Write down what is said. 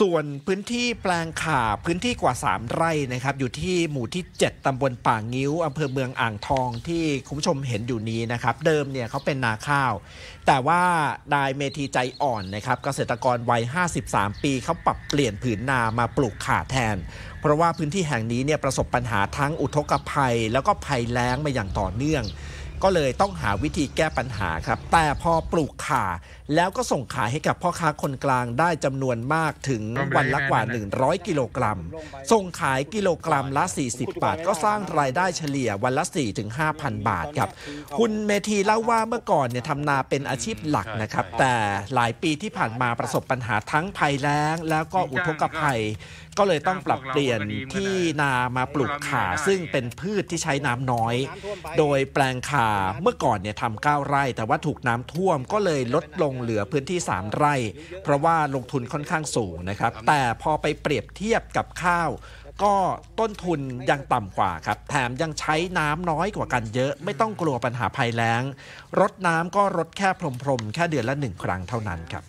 ส่วนพื้นที่แปลงข่าพื้นที่กว่า 3 ไร่นะครับอยู่ที่หมู่ที่ 7 ตำบลป่างิ้วอำเภอเมืองอ่างทองที่คุณผู้ชมเห็นอยู่นี้นะครับเดิมเนี่ยเขาเป็นนาข้าว แต่ว่าไายเมธีใจอ่อนนะครับเกษตรกรวัย53 ปีเขาปรับเปลี่ยนผืนนามาปลูกข่าแทน เพราะว่าพื้นที่แห่งนี้เนี่ยประสบปัญหาทั้งอุทกภัย แล้วก็ภัยแล้งมาอย่างต่อเนื่องก็เลยต้องหาวิธีแก้ปัญหาครับ แต่พอปลูกข่า แล้วก็ส่งขายให้กับพ่อค้าคนกลางได้จำนวนมากถึงวันละกว่า 100 กิโลกรัม ส่งขายกิโลกรัมละ 40 บาท ก็สร้างรายได้เฉลี่ยวันละ 4-5,000 บาทครับ คุณเมธีเล่าว่าเมื่อก่อนเนี่ยทำนาเป็นอาชีพหลักนะครับ แต่หลายปีที่ผ่านมาประสบปัญหาทั้งภัยแล้ง แล้วก็อุทกภัย ก็เลยต้องปรับเปลี่ยนที่นามาปลูกข่าซึ่งเป็นพืชที่ใช้น้ำน้อย โดยแปลงข่าาเมื่อก่อนเนี่ยทำเก้าไร่แต่ว่าถูกน้ำท่วมก็เลยลดลงเหลือพื้นที่ 3 ไร่ เพราะว่าลงทุนค่อนข้างสูงนะครับ แต่พอไปเปรียบเทียบกับข้าว ก็ต้นทุนยังต่ำกว่าครับ แถมยังใช้น้ำน้อยกว่ากันเยอะ ไม่ต้องกลัวปัญหาภัยแล้งรดน้ำก็รดแค่พรมๆ แค่เดือนละหนึ่งครั้งเท่านั้นครับ